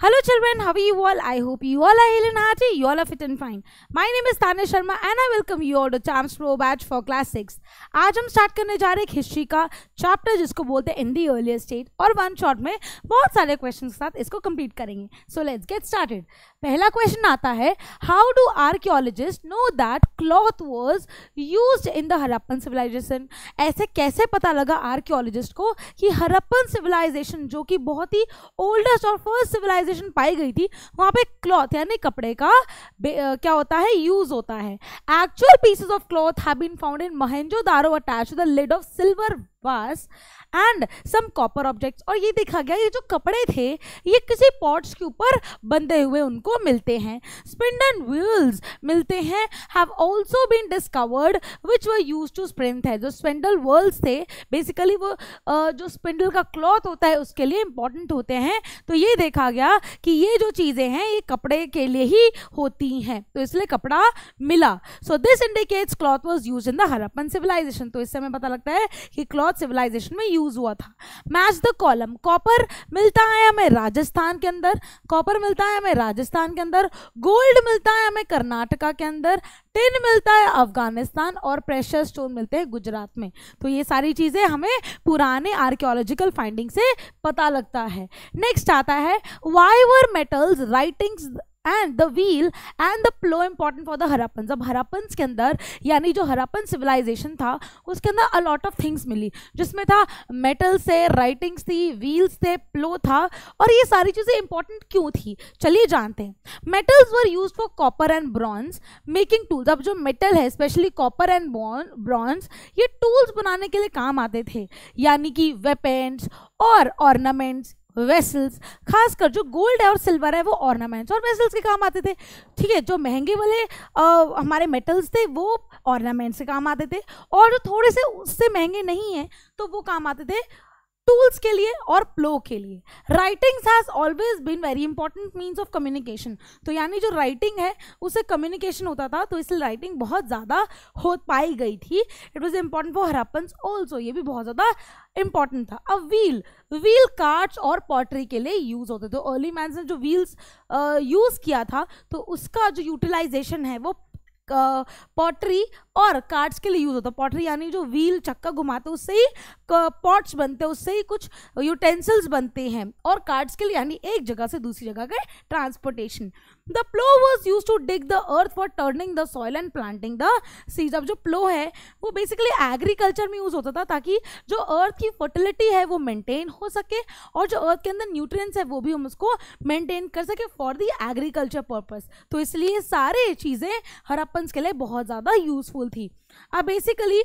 Hello children, how are you all? I hope you all are healthy hearty. You all are fit and fine. My name is Tanya Sharma and I welcome you all to Champs Pro Batch for Class 6. आज हम start करने जा रहे हैं history का chapter जिसको बोलते हैं इन दी अर्लियर स्टेट और वन शॉट में बहुत सारे क्वेश्चन के साथ इसको कंप्लीट करेंगे सो लेट्स गेट स्टार्टेड पहला क्वेश्चन आता है how do archaeologist know that cloth was use in the Harappan civilisation ऐसे कैसे पता लगा आर्कियोलॉजिस्ट को कि हरप्पन सिविलाइजेशन जो कि बहुत ही ओल्डेस्ट और फर्स्ट सिविलाइज सिविलाइजेशन पाई गई थी वहाँ पे क्लॉथ यानी कपड़े का क्या होता है यूज होता है actual pieces of cloth have been found in Mohenjodaro attach to the lid of silver vase and some copper objects और ये देखा गया ये जो कपड़े थे ये किसी पॉट्स के ऊपर बंधे हुए उनको मिलते हैं एंड व्हील्स मिलते हैं have also been discovered which were use to sprint है जो स्पिंडल वर्ल्स थे बेसिकली वो जो स्पिंडल का क्लॉथ होता है उसके लिए इंपॉर्टेंट होते हैं तो ये देखा गया कि ये जो चीज़ें हैं ये कपड़े के लिए ही होती हैं तो इसलिए कपड़ा मिला so this indicates cloth was use in the Harappan civilisation तो इससे हमें पता लगता है कि क्लॉथ सिविलाइजेशन में यूज यूज हुआ था मैच द कॉलम कॉपर मिलता है हमें राजस्थान के अंदर कॉपर मिलता है हमें राजस्थान के अंदर गोल्ड मिलता है हमें कर्नाटका के अंदर टिन मिलता है अफगानिस्तान और प्रेशर स्टोन मिलते हैं गुजरात में तो ये सारी चीज़ें हमें पुराने आर्कियोलॉजिकल फाइंडिंग से पता लगता है नेक्स्ट आता है why were metals writings and the wheel and the plough important for the Harappan अब हरापन्स के अंदर यानी जो हरापन सिविलाइजेशन था उसके अंदर अलॉट ऑफ थिंग्स मिली जिसमें था मेटल्स थे राइटिंग्स थी व्हील्स थे प्लो था और ये सारी चीज़ें इंपॉर्टेंट क्यों थी चलिए जानते हैं metals were use for copper and bronze making tools अब जो मेटल है स्पेशली कॉपर एंड ब्रॉन्ज ये टूल्स बनाने के लिए काम आते थे यानी कि वेपेंट्स और ऑर्नामेंट्स वेसल्स खासकर जो गोल्ड है और सिल्वर है वो ऑर्नामेंट्स और वेसल्स के काम आते थे ठीक है जो महंगे वाले आ, हमारे मेटल्स थे वो ऑर्नामेंट्स के काम आते थे और जो थोड़े से उससे महंगे नहीं हैं तो वो काम आते थे टूल्स के लिए और प्लो के लिए writings has always been very important means of communication तो यानी जो राइटिंग है उसे कम्युनिकेशन होता था तो इसलिए राइटिंग बहुत ज़्यादा हो पाई गई थी it was important for Harappans also ये भी बहुत ज़्यादा इंपॉर्टेंट था अब व्हील व्हील कार्ड्स और पॉटरी के लिए यूज़ होते थे अर्ली मैं जो व्हील्स यूज़ किया था तो उसका जो यूटिलाइजेशन है वो पॉटरी और कार्ड्स के लिए यूज़ होता है पॉटरी यानी जो व्हील चक्का घुमाते उससे ही पॉट्स बनते हैं उससे ही कुछ यूटेंसिल्स बनते हैं और कार्ड्स के लिए यानी एक जगह से दूसरी जगह के transportation the plough was use to dig the earth for turning the soil and planting the सीज अब जो प्लो है वो बेसिकली एग्रीकल्चर में यूज़ होता था ताकि जो अर्थ की फर्टिलिटी है वो मेंटेन हो सके और जो अर्थ के अंदर न्यूट्रिएंट्स है वो भी हम उसको मेंटेन कर सके फॉर द एग्रीकल्चर पर्पस तो इसलिए सारे चीज़ें हरप्पन्स के लिए बहुत ज़्यादा यूजफुल थी अब बेसिकली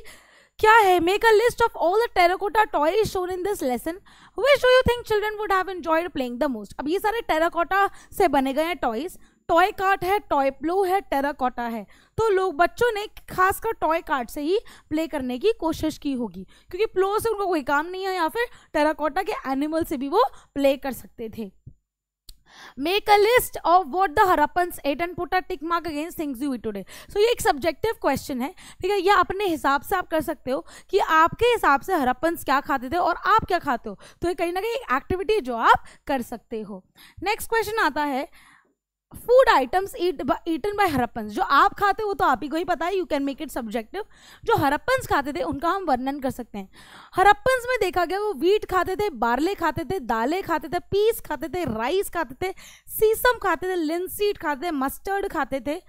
क्या है make a list of all the terracotta toys shown in this lesson which do you think children would have enjoyed playing the most अब ये सारे टेराकोटा से बने गए हैं टॉयज टॉय कार्ट है टॉय प्लो है टेराकोटा है तो लोग बच्चों ने खासकर टॉय कार्ट से ही प्ले करने की कोशिश की होगी क्योंकि प्लो से उनको कोई काम नहीं है या फिर टेराकोटा के एनिमल से भी वो प्ले कर सकते थे make a list of what the Harappan ate and put a tick mark against things you today so ये एक सब्जेक्टिव क्वेश्चन है ठीक है ये अपने हिसाब से आप कर सकते हो कि आपके हिसाब से हरप्पन्स क्या खाते थे और आप क्या खाते हो तो ये कहीं ना कहीं एक्टिविटी जो आप कर सकते हो नेक्स्ट क्वेश्चन आता है food items eaten by Harappans जो आप खाते हो तो आप ही को ही पता है you can make it subjective जो हरप्पन्स खाते थे उनका हम वर्णन कर सकते हैं हरप्पन्स में देखा गया वो वीट खाते थे बारले खाते थे दालें खाते थे पीस खाते थे राइस खाते थे सीसम खाते थे लिनसीड खाते थे मस्टर्ड खाते थे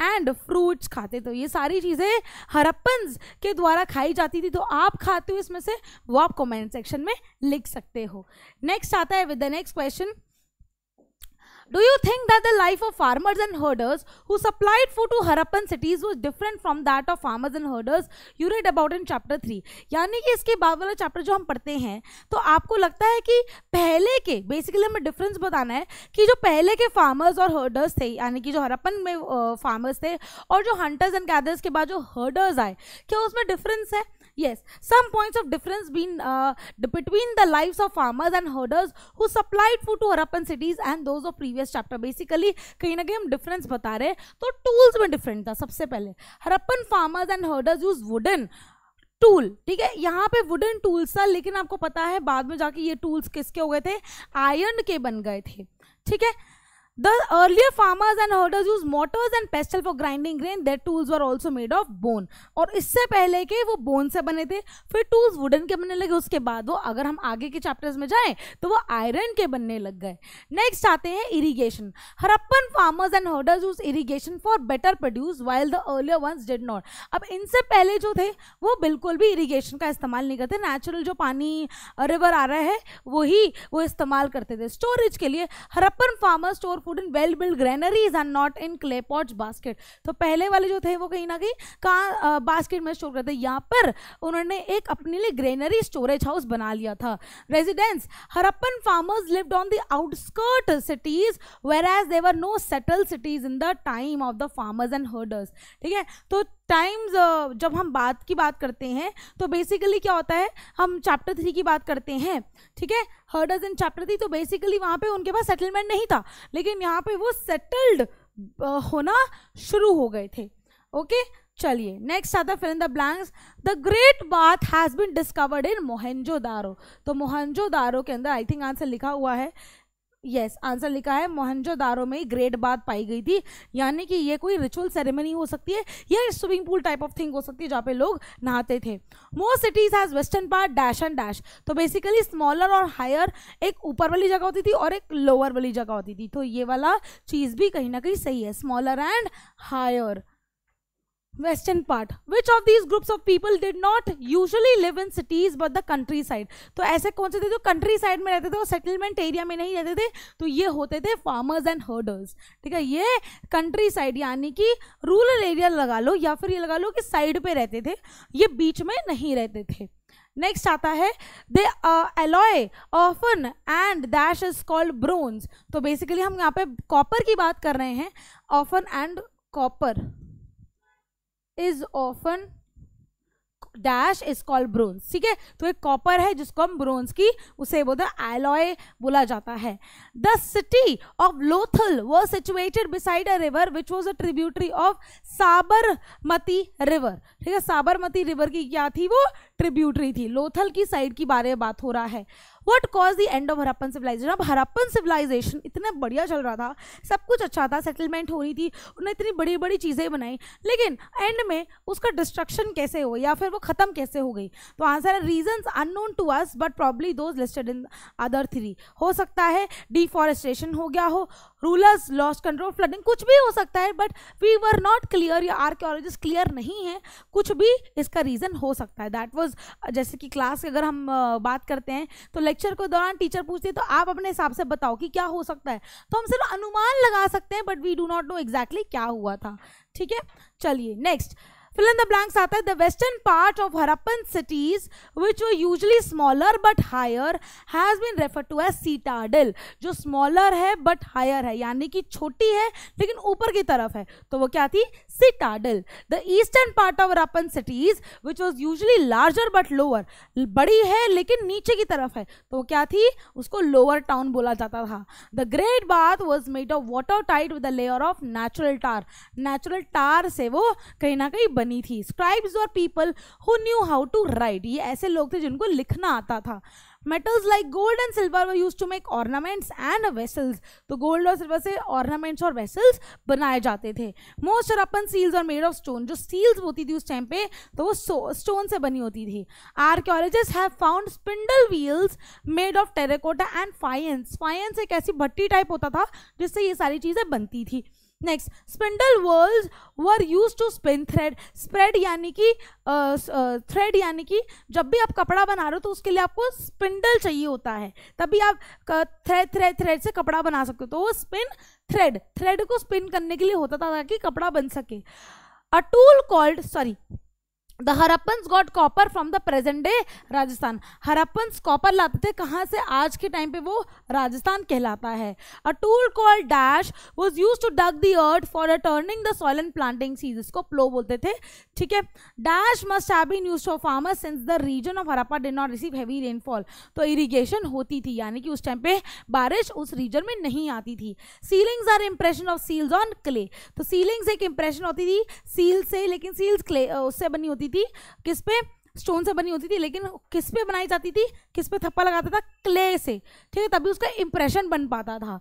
एंड फ्रूट्स खाते तो ये सारी चीज़ें हरप्पन्स के द्वारा खाई जाती थी तो आप खाते हो इसमें से वो आप कॉमेंट सेक्शन में लिख सकते हो नेक्स्ट आता है with the next question Do you think that the life of farmers and herders who supplied food to Harappan cities was different from that of farmers and herders you read about in chapter 3? यानी कि इसके बाद वाला chapter जो हम पढ़ते हैं तो आपको लगता है कि पहले के बेसिकली हमें डिफरेंस बताना है कि जो पहले के फार्मर्स और हर्डर्स थे यानी कि जो हरप्पन में फार्मर्स थे और जो हंटर्स एंड गैदर्स के बाद जो हर्डर्स आए क्या उसमें डिफरेंस है Yes, some points of difference been, uh, between the lives of farmers and herders who supplied food to Harappan cities and those of previous chapter. Basically, kahin ना कहीं difference bata rahe to tools mein different tha sabse pehle Harappan farmers and herders used wooden tool ठीक है यहाँ पे wooden tools था लेकिन आपको पता है बाद में जाके ये टूल्स किसके हो गए थे आयरन के बन गए थे ठीक है The earlier farmers and herders used mortars and pestle for grinding grain. Their tools were also made of bone. और इससे पहले के वो bone से बने थे फिर tools wooden के बनने लगे उसके बाद वो अगर हम आगे के chapters में जाएं तो वो iron के बनने लग गए Next आते हैं irrigation. Harappan farmers and herders used irrigation for better produce while the earlier ones did not. अब इनसे पहले जो थे वो बिल्कुल भी irrigation का इस्तेमाल नहीं करते natural जो पानी river आ रहा है वही वो, वो इस्तेमाल करते थे Storage के लिए Harappan farmer store food in well build granaries and not in clay pots basket तो पहले वाले जो थे वो कहीं ना कहीं कहाँ बास्केट में स्टोर करते यहाँ पर उन्होंने एक अपने लिए ग्रेनरी स्टोरेज हाउस बना लिया था residence Harappan farmers lived on the outskirt cities where as there were no settle cities in the time of the farmers and herders ठीक है तो टाइम्स uh, जब हम बात की बात करते हैं तो बेसिकली क्या होता है हम चैप्टर थ्री की बात करते हैं ठीक है हर्डर्स इन चैप्टर थ्री तो बेसिकली वहाँ पे उनके पास सेटलमेंट नहीं था लेकिन यहाँ पे वो सेटल्ड uh, होना शुरू हो गए थे ओके चलिए नेक्स्ट आता fill in the blanks the great bath has been discovered in Mohenjodaro तो मोहनजोदारो के अंदर आई थिंक आंसर लिखा हुआ है यस yes, आंसर लिखा है मोहनजोदारो में ग्रेट बात पाई गई थी यानी कि ये कोई रिचुअल सेरेमनी हो सकती है या swimming pool type of thing हो सकती है जहाँ पे लोग नहाते थे most cities has western part dash and dash तो बेसिकली स्मॉलर और हायर एक ऊपर वाली जगह होती थी और एक लोअर वाली जगह होती थी तो ये वाला चीज़ भी कहीं ना कहीं सही है smaller and higher western part which of these groups of people did not usually live in cities but the countryside तो ऐसे कौन से थे जो कंट्री साइड में रहते थे और सेटलमेंट एरिया में नहीं रहते थे तो ये होते थे फार्मर्स एंड हर्डर्स ठीक है ये कंट्री साइड यानी कि रूरल एरिया लगा लो या फिर ये लगा लो कि साइड पे रहते थे ये बीच में नहीं रहते थे नेक्स्ट आता है the alloy often and dash is called bronze तो बेसिकली हम यहाँ पे कॉपर की बात कर रहे हैं often and copper is often dash is called bronze ठीक है तो एक कॉपर है जिसको हम ब्रोन्स की उसे बोलते हैं एलॉय बोला जाता है the city of Lothal was situated beside a river which was a tributary of Sabarmati river ठीक है साबरमती रिवर की क्या थी वो ट्रिब्यूटरी थी लोथल की साइड की बारे में बात हो रहा है what caused the end of Harappan civilisation अब हरप्पन सिविलाइजेशन इतना बढ़िया चल रहा था सब कुछ अच्छा था सेटलमेंट हो रही थी उन्हें इतनी बड़ी बड़ी चीज़ें बनाई लेकिन एंड में उसका डिस्ट्रक्शन कैसे हो या फिर वो ख़त्म कैसे हो गई तो आंसर है reasons unknown to us but probably those listed in other three हो सकता है डिफॉरेस्टेशन हो गया हो रूलर्स लॉस्ट कंट्रोल फ्लडिंग कुछ भी हो सकता है but we were not clear या आर्क्योलॉजिस्ट क्लियर नहीं है कुछ भी इसका रीज़न हो सकता है दैट वॉज जैसे कि क्लास अगर हम बात करते हैं तो लाइक लेक्चर के दौरान टीचर पूछते है तो आप अपने हिसाब से बताओ कि क्या हो सकता है तो हम सिर्फ अनुमान लगा सकते हैं but we do not know exactly क्या हुआ था ठीक है चलिए next fill in the blanks आता है the western part of Harappan cities which were usually smaller but higher has been refer to as citadel जो स्मॉलर है बट हायर है यानी कि छोटी है लेकिन ऊपर की तरफ है तो वो क्या थी citadel. The eastern part of Arapan cities, which was usually larger but lower. बड़ी है लेकिन नीचे की तरफ है तो क्या थी उसको लोअर टाउन बोला जाता था the great bath was made of water tight with layer of natural tar natural tar से वो कहीं ना कहीं बनी थी स्क्राइब्स और people who knew how to write ये ऐसे लोग थे जिनको लिखना आता था metals like gold and silver were use to make ornaments and vessels तो गोल्ड और सिल्वर से ऑर्नामेंट्स और वेसल्स बनाए जाते थे मोस्ट अपन सील्स और मेड ऑफ स्टोन जो सील्स होती थी उस टाइम पे तो वो स्टोन से बनी होती थी archaeologist have found spindle wheels made of terracotta and faience faience एक ऐसी भट्टी टाइप होता था जिससे ये सारी चीज़ें बनती थी next spindle whorls were use to spin thread spread यानी कि थ्रेड यानी कि जब भी आप कपड़ा बना रहे हो तो उसके लिए आपको स्पिंडल चाहिए होता है तभी आप थ्रेड थ्रेड थ्रेड से कपड़ा बना सकते हो तो वो स्पिन थ्रेड थ्रेड को स्पिन करने के लिए होता था ताकि कपड़ा बन सके a tool called sorry the Harappans got copper from the present day Rajasthan Harappans copper लाते थे कहाँ से आज के टाइम पे वो राजस्थान कहलाता है a tool call dash was use to dug the earth for turning the soil and planting सीज इसको प्लो बोलते थे ठीक है dash must have been for farmers since the region of Harappa did not receive heavy rainfall तो irrigation होती थी यानी कि उस टाइम पे बारिश उस रीजन में नहीं आती थी sealings are impression of seals on clay तो सीलिंग्स एक इम्प्रेशन होती थी सील से लेकिन सील्स क्ले उससे बनी होती जाती थी किस पे स्टोन से बनी होती थी लेकिन किस पे बनाई जाती थी किस पे थप्पा लगाता था क्ले से ठीक है तभी उसका इंप्रेशन बन पाता था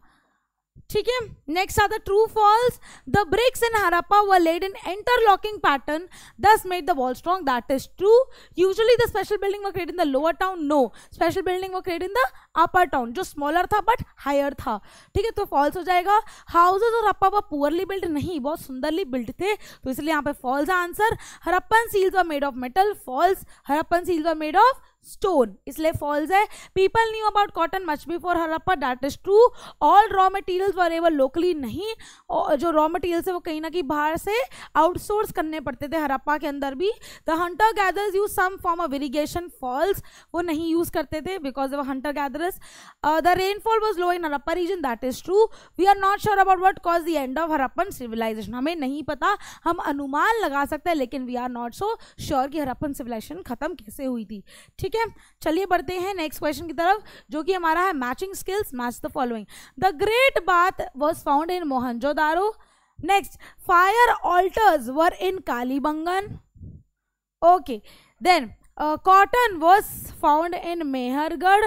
ठीक है next are the true false the bricks in Harappa were laid in interlocking pattern thus made the wall strong that is true usually the special building were create in the lower town no special building were create in the upper town जो smaller था but higher था ठीक है तो false हो जाएगा houses और हरप्पा वो पुअरली बिल्ड नहीं बहुत सुंदरली बिल्ड थे तो इसलिए यहाँ पे false answer Harappan seals were made of metal false Harappan seals were made of stone इसलिए फॉल्स है people knew about cotton much before Harappa that is true all raw materials were ever locally नहीं जो रॉ मटेरियल्स है वो कहीं ना कहीं बाहर से आउटसोर्स करने पड़ते थे हरप्पा के अंदर भी the hunter gatherers use some form of irrigation false वो नहीं यूज करते थे because of hunter gatherers the rainfall was low in Harappa region that is true we are not sure about what caused the end of Harappan civilisation हमें नहीं पता हम अनुमान लगा सकते हैं लेकिन we are not so sure कि हरप्पन सिविलाइजेशन खत्म कैसे हुई थी ठीक है है चलिए बढ़ते हैं नेक्स्ट क्वेश्चन की तरफ जो कि हमारा है matching skills match the following the great bath was found in Mohenjodaro next fire altars were in Kalibangan okay then cotton was found in Mehrgarh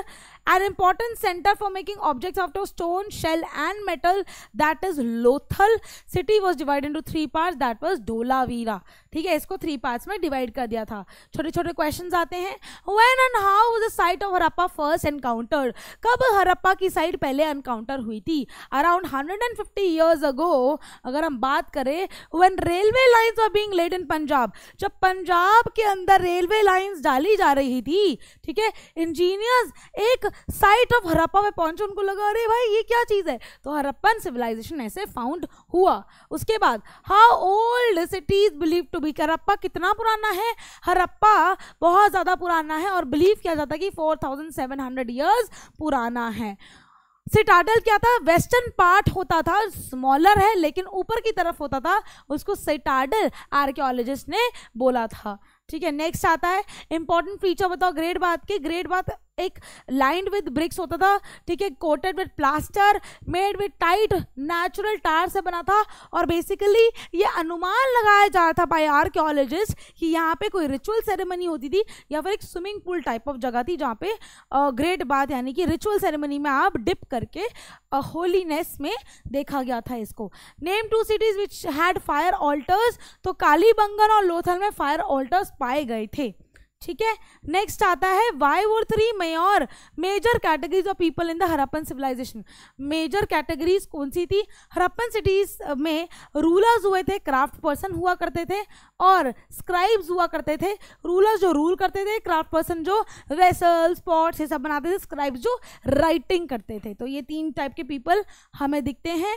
an important centre for making objects of to stone shell and metal that is Lothal city was divide into three part that was Dholavira ठीक है इसको three parts में divide कर दिया था छोटे छोटे question आते हैं when and how the site of Harappa first encounter कब हरप्पा की साइट पहले एनकाउंटर हुई थी around hundred and fifty years ago अगर हम बात करें when railway lines are being laid in Punjab जब पंजाब के अंदर रेलवे लाइन्स डाली जा रही थी ठीक है इंजीनियर्स एक साइट ऑफ हरप्पा में पहुंचे उनको लगा अरे भाई ये क्या चीज़ है तो हरप्पन सिविलाइजेशन ऐसे फाउंड हुआ उसके बाद how old cities believe to to be Harappa कितना पुराना है हरप्पा बहुत ज़्यादा पुराना है और बिलीव किया जाता है कि four thousand seven hundred years पुराना है सिटाडल क्या था वेस्टर्न पार्ट होता था स्मॉलर है लेकिन ऊपर की तरफ होता था उसको सिटाडल आर्कियोलॉजिस्ट ने बोला था ठीक है नेक्स्ट आता है इंपॉर्टेंट फीचर बताओ ग्रेट बात के ग्रेट बात एक लाइंड विद ब्रिक्स होता था ठीक है coated with plaster made with tight natural tar से बना था और बेसिकली ये अनुमान लगाया जा रहा था बाई आर्क्योलॉजिस्ट कि यहाँ पे कोई रिचुअल सेरेमनी होती थी या फिर एक स्विमिंग पूल टाइप ऑफ जगह थी जहाँ पे ग्रेट बात यानी कि रिचुअल सेरेमनी में आप डिप करके होलीनेस में देखा गया था इसको name two cities which had fire altars तो कालीबंगन और लोथल में फायर ऑल्टर्स पाए गए थे ठीक है नेक्स्ट आता है वाई वो three mayor major categories of people in the Harappan civilisation major categories कौन सी थी हरप्पन सिटीज में रूलर्स हुए थे क्राफ्ट पर्सन हुआ करते थे और स्क्राइब्स हुआ करते थे रूलर्स जो रूल करते थे क्राफ्ट पर्सन जो वेसल्स पॉट्स ये सब बनाते थे स्क्राइब्स जो राइटिंग करते थे तो ये तीन टाइप के पीपल हमें दिखते हैं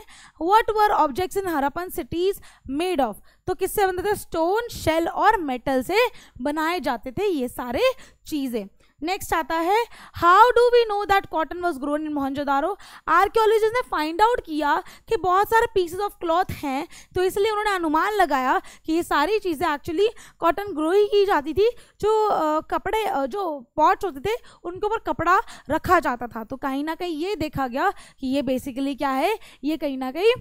what were objects in Harappan cities made of तो किससे बनते थे स्टोन शेल और मेटल से बनाए जाते थे ये सारे चीज़ें नेक्स्ट आता है how do we know that cotton was grown in Mohenjodaro archaeologist ने फाइंड आउट किया कि बहुत सारे पीसेज ऑफ क्लॉथ हैं तो इसलिए उन्होंने अनुमान लगाया कि ये सारी चीज़ें एक्चुअली कॉटन ग्रो ही की जाती थी जो आ, कपड़े जो पॉट्स होते थे उनके ऊपर कपड़ा रखा जाता था तो कहीं ना कहीं ये देखा गया कि ये बेसिकली क्या है ये कहीं ना कहीं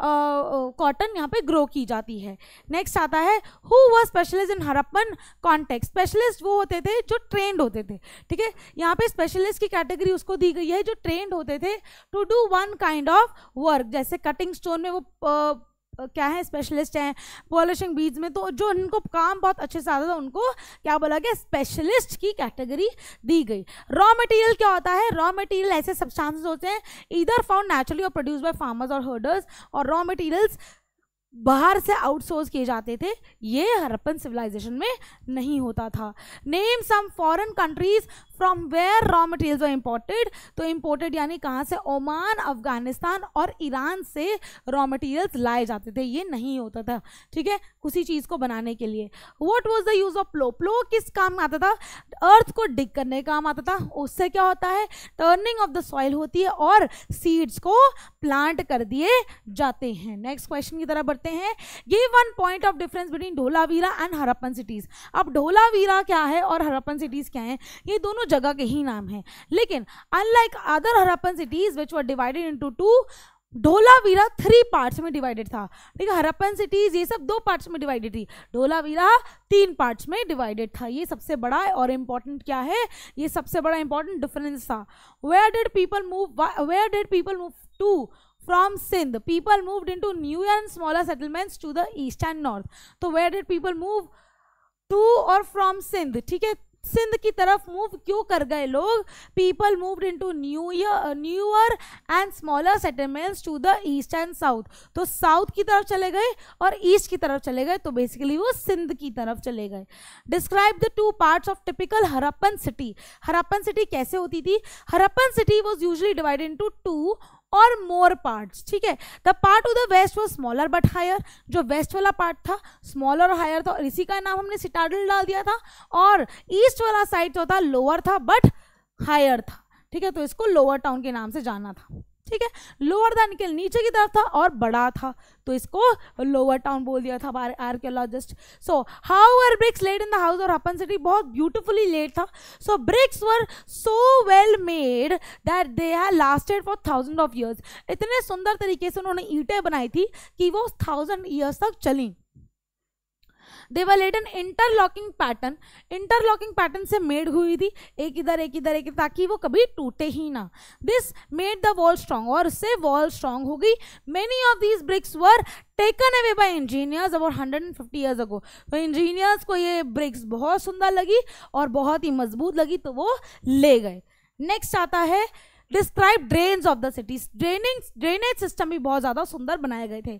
कॉटन यहाँ पे ग्रो की जाती है नेक्स्ट आता है who was specialist in Harappan contact specialist वो होते थे जो ट्रेंड होते थे ठीक है यहाँ पे स्पेशलिस्ट की कैटेगरी उसको दी गई है जो ट्रेंड होते थे to do one kind of work जैसे कटिंग स्टोन में वो क्या है स्पेशलिस्ट हैं पॉलिशिंग बीज में तो जो इनको काम बहुत अच्छे से आता था उनको क्या बोला गया स्पेशलिस्ट की कैटेगरी दी गई रॉ मटेरियल क्या होता है रॉ मटेरियल ऐसे सब्सटेंसेस होते हैं इधर फाउंड नेचुरली और प्रोड्यूस बाय फार्मर्स और हर्डर्स और रॉ मटेरियल्स बाहर से आउटसोर्स किए जाते थे ये हरप्पन सिविलाइजेशन में नहीं होता था name some foreign countries from where raw materials were imported तो इम्पोर्टेड यानी कहाँ से ओमान अफगानिस्तान और ईरान से रॉ मटेरियल्स लाए जाते थे ये नहीं होता था ठीक है उसी चीज़ को बनाने के लिए what was the use of plough plough किस काम में आता था अर्थ को डिग करने का काम आता था उससे क्या होता है टर्निंग ऑफ द सॉइल होती है और सीड्स को प्लांट कर दिए जाते हैं नेक्स्ट क्वेश्चन की तरफ करते हैं give one point of difference between Dholavira and Harappan cities अब ढोलावीरा क्या है और हरप्पन सिटीज़ क्या है ये दोनों जगह के ही नाम हैं लेकिन unlike other Harappan cities which were divided into two Dholavira three parts में डिवाइडेड था ठीक है हरप्पन सिटीज ये सब दो पार्ट्स में डिवाइडेड थी ढोलावीरा तीन पार्ट्स में डिवाइडेड था ये सबसे बड़ा और इम्पॉर्टेंट क्या है ये सबसे बड़ा इंपॉर्टेंट डिफरेंस था where did people move where did people move to from Sindh. People moved into newer and smaller settlements to the east and north. So where did people move? To or from Sindh. ठीक है सिंध की तरफ move क्यों कर गए लोग people moved into new newer and smaller settlements to the east and south तो south की तरफ चले गए और ईस्ट की तरफ चले गए तो बेसिकली वो सिंध की तरफ चले गए describe the two parts of typical Harappan city Harappan city कैसे होती थी Harappan city was usually divided into two और मोर पार्ट्स ठीक है the part of the west was smaller but higher जो वेस्ट वाला पार्ट था स्मॉलर और हायर था और इसी का नाम हमने सिटाडल डाल दिया था और ईस्ट वाला साइड जो था लोअर था बट हायर था ठीक है तो इसको लोअर टाउन के नाम से जाना था ठीक है लोअर द निकल नीचे की तरफ था और बड़ा था तो इसको लोअर टाउन बोल दिया था archaeologist so how are bricks laid in the house of upon city बहुत ब्यूटिफुली लेट था so bricks were so well made that they है lasted for thousand of years इतने सुंदर तरीके से उन्होंने ईटें बनाई थी कि वो थाउजेंड ईयर्स तक चली they were laid in interlocking pattern interlocking pattern से मेड हुई थी एक इधर एक इधर एक ताकि वो कभी टूटे ही ना this made the wall strong और उससे वॉल स्ट्रांग हो गई many of these bricks were taken away by engineers about hundred and fifty years ago तो इंजीनियर्स को ये ब्रिक्स बहुत सुंदर लगी और बहुत ही मजबूत लगी तो वो ले गए नेक्स्ट आता है describe drain of the cities draining drainage system भी बहुत ज़्यादा सुंदर बनाए गए थे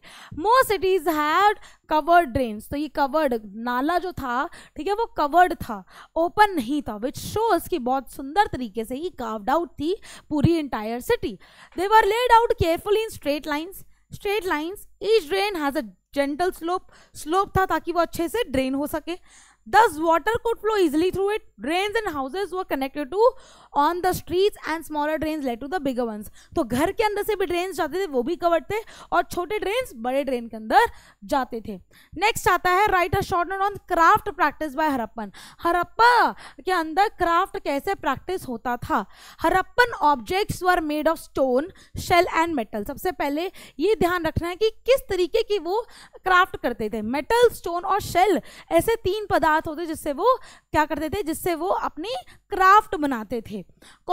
more cities had covered drain तो ये कवर्ड नाला जो था ठीक है वो कवर्ड था ओपन नहीं था विच शोज की बहुत सुंदर तरीके से ही कार्व्ड आउट थी पूरी entire city they were laid out careful in straight lines straight lines each drain has a gentle slope slope था ताकि वो अच्छे से ड्रेन हो सके Thus, water could flow easily through it. Drains and houses were connected to on the streets and smaller drains led to the bigger ones. तो घर के अंदर से भी ड्रेन्स जाते थे वो भी कवर्ड थे और छोटे ड्रेन्स बड़े ड्रेन के अंदर जाते थे नेक्स्ट आता है write a short note on craft practice by Harappan Harappa के अंदर क्राफ्ट कैसे प्रैक्टिस होता था Harappan objects were made of stone shell and metal सबसे पहले ये ध्यान रखना है कि किस तरीके की वो क्राफ्ट करते थे मेटल स्टोन और शेल ऐसे तीन पदार्थ हाथ होते जिससे वो क्या करते थे जिससे वो अपनी क्राफ्ट बनाते थे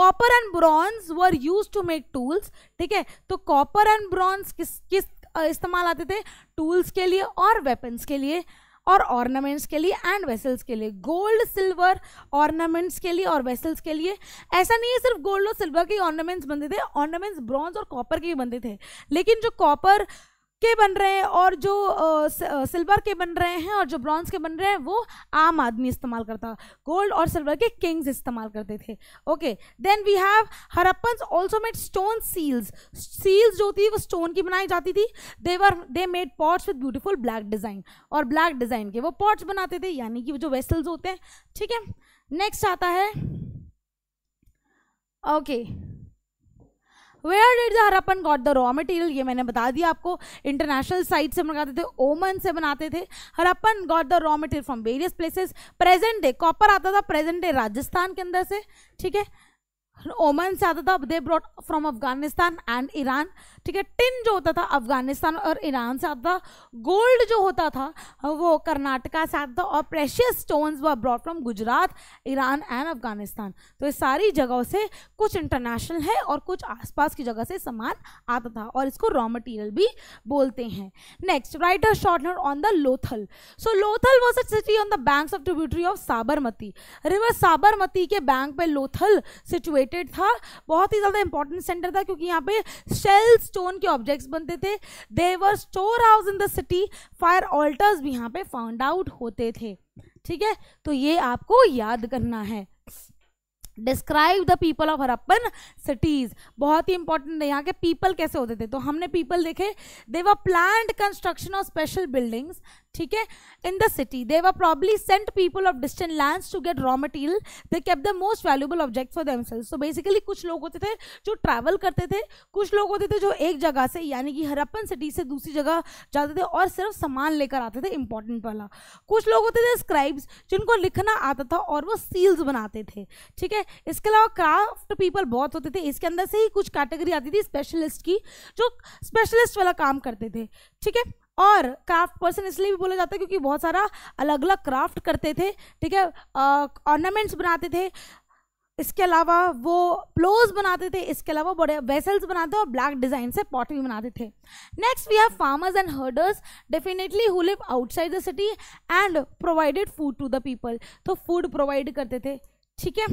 copper and bronze were use to make tools ठीक है तो कॉपर एंड ब्रॉन्ज किस किस इस्तेमाल आते थे टूल्स के लिए और वेपन्स के लिए और ऑर्नामेंट्स के लिए एंड वेसल्स के लिए गोल्ड सिल्वर ऑर्नामेंट्स के लिए और वेसल्स के लिए ऐसा नहीं है सिर्फ गोल्ड और सिल्वर के ऑर्नामेंट्स बनते थे ऑर्नामेंट्स ब्रॉन्ज और कॉपर के ही बनते थे लेकिन जो कॉपर के बन रहे हैं और जो सिल्वर के बन रहे हैं और जो ब्रॉन्ज के बन रहे हैं वो आम आदमी इस्तेमाल करता गोल्ड और सिल्वर के किंग्स इस्तेमाल करते थे okay then we have Harappan also made stone seals seals जो थी वो स्टोन की बनाई जाती थी they were they made pots with beautiful black design और ब्लैक डिज़ाइन के वो पॉट्स बनाते थे यानी कि जो वेसल्स होते हैं ठीक है नेक्स्ट आता है okay okay. Where did the Harappan got the raw material ये मैंने बता दिया आपको इंटरनेशनल साइट से मंगाते थे ओमन से बनाते थे Harappan got the raw material from various places present day copper आता था प्रेजेंट डे राजस्थान के अंदर से ठीक है ओमन से आता था they brought from Afghanistan and Iran ठीक है टिन जो होता था अफगानिस्तान और ईरान से आता था गोल्ड जो होता था वो कर्नाटका से आता था और प्रेशियस स्टोन्स वो brought from Gujarat Iran and Afghanistan तो ये सारी जगहों से कुछ इंटरनेशनल है और कुछ आसपास की जगह से सामान आता था और इसको रॉ मटेरियल भी बोलते हैं next write a short note on the Lothal so Lothal was a city on the banks of tributary of Sabarmati river Sabarmati के बैंक पे लोथल सिचुएटेड था बहुत ही ज़्यादा इंपॉर्टेंट सेंटर था क्योंकि यहाँ पे शेल्स स्टोन के ऑब्जेक्ट्स बनते थे there were store house in the city fire altars भी यहाँ पे फाउंड आउट होते थे ठीक है तो ये आपको याद करना है describe the people of Harappan cities बहुत ही इंपॉर्टेंट है यहाँ के पीपल कैसे होते थे तो हमने पीपल देखे they were plan construction of special buildings ठीक है in the city they probably sent people of distant land to get raw material they kept the most valuable object for themselves तो बेसिकली कुछ लोग होते थे जो ट्रैवल करते थे कुछ लोग होते थे जो एक जगह से यानी कि हरप्पन सिटी से दूसरी जगह जाते थे और सिर्फ सामान लेकर आते थे इंपॉर्टेंट वाला कुछ लोग होते थे स्क्राइब्स जिनको लिखना आता था और वो सील्स बनाते थे ठीक है इसके अलावा क्राफ्ट पीपल बहुत होते थे इसके अंदर से ही कुछ कैटेगरी आती थी स्पेशलिस्ट की जो स्पेशलिस्ट वाला काम करते थे ठीक है और क्राफ्ट पर्सन इसलिए भी बोला जाता है क्योंकि बहुत सारा अलग अलग क्राफ्ट करते थे ठीक है ऑर्नामेंट्स बनाते थे इसके अलावा वो प्लोज बनाते थे इसके अलावा बड़े वेसल्स बनाते और ब्लैक डिज़ाइन से पॉट भी बनाते थे next we have farmers and herders definitely who live outside the city and provided food to the people तो फूड प्रोवाइड करते थे ठीक है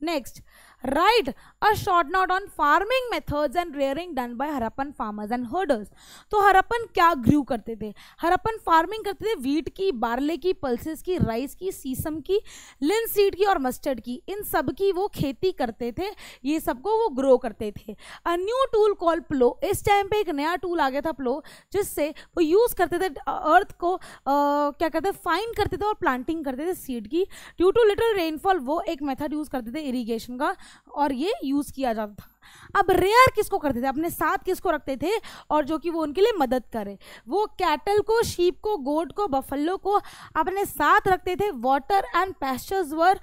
Next, write a short note on farming methods and rearing done by Harappan farmers and herders तो हरप्पन क्या ग्रू करते थे हरप्पन फार्मिंग करते थे वीट की बारले की पल्सेस की राइस की सीसम की लिन सीड की और मस्टर्ड की इन सब की वो खेती करते थे ये सबको वो ग्रो करते थे a new tool call plough इस टाइम पे एक नया टूल आ गया था प्लो जिससे वो यूज़ करते थे अर्थ को आ, क्या कहते हैं फाइन करते थे और प्लांटिंग करते थे सीड की ड्यू टू लिटल रेनफॉल वो एक मेथड यूज़ करते थे इरीगेशन का और ये यूज़ किया जाता था अब रेयर किसको करते थे अपने साथ किसको रखते थे और जो कि वो उनके लिए मदद करे वो कैटल को शीप को गोट को बफल्लो को अपने साथ रखते थे water and pastures were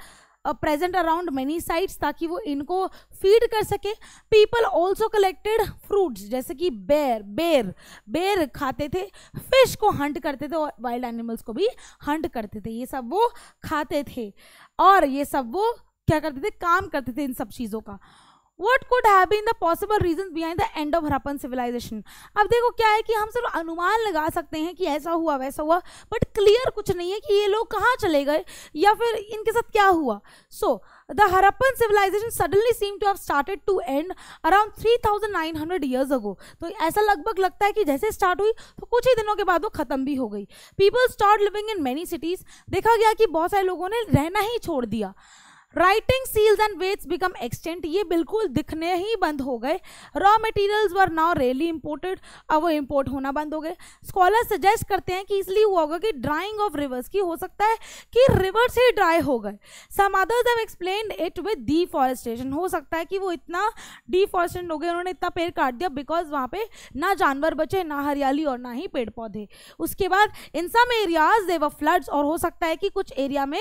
present around many sites ताकि वो इनको फीड कर सके पीपल ऑल्सो कलेक्टेड फ्रूट्स जैसे कि बेर बेर बेर खाते थे फिश को हंट करते थे और वाइल्ड एनिमल्स को भी हंट करते थे ये सब वो खाते थे और ये सब वो क्या करते थे काम करते थे इन सब चीज़ों का what could have been the possible reason behind the end of Harappan civilisation अब देखो क्या है कि हम सिर्फ अनुमान लगा सकते हैं कि ऐसा हुआ वैसा हुआ बट क्लियर कुछ नहीं है कि ये लोग कहाँ चले गए या फिर इनके साथ क्या हुआ so the Harappan civilisation suddenly seem to have started to end around three thousand nine hundred years ago तो ऐसा लगभग लगता है कि जैसे स्टार्ट हुई तो कुछ ही दिनों के बाद वो खत्म भी हो गई people start living in many cities देखा गया कि बहुत सारे लोगों ने रहना ही छोड़ दिया writing seals and weights become extinct ये बिल्कुल दिखने ही बंद हो गए raw materials were now rarely imported अब वो इम्पोर्ट होना बंद हो गए स्कॉलर सजेस्ट करते हैं कि इसलिए हुआ होगा कि ड्राइंग ऑफ रिवर्स की हो सकता है कि रिवर्स ही ड्राई हो गए some others have explain it with deforestation हो सकता है कि वो इतना डिफॉरेस्टेशन हो गए उन्होंने इतना पेड़ काट दिया बिकॉज वहाँ पर ना जानवर बचे ना हरियाली और ना ही पेड़ पौधे उसके बाद इन सम एरियाज देवर फ्लड्स और हो सकता है कि कुछ एरिया में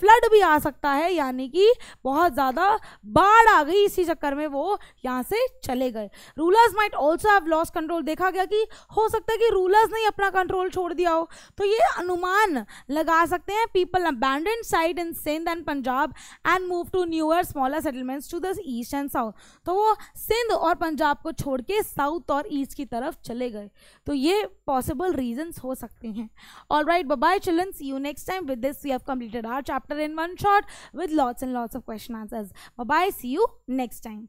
फ्लड भी आ सकता है यानी कि बहुत ज़्यादा बाढ़ आ गई इसी चक्कर में वो यहाँ से चले गए rulers might also have lost control देखा गया कि हो सकता है कि रूलर्स ने अपना कंट्रोल छोड़ दिया हो तो ये अनुमान लगा सकते हैं people abandon sites in Sindh and Punjab and move to newer smaller settlements to the east and south तो वो सिंध और पंजाब को छोड़ के साउथ और ईस्ट की तरफ चले गए तो ये पॉसिबल रीजन्स हो सकते हैं all right bye bye children you next time with this we have completed our chapter chapter in one shot with lots and lots of question answers. Bye-bye. See you next time.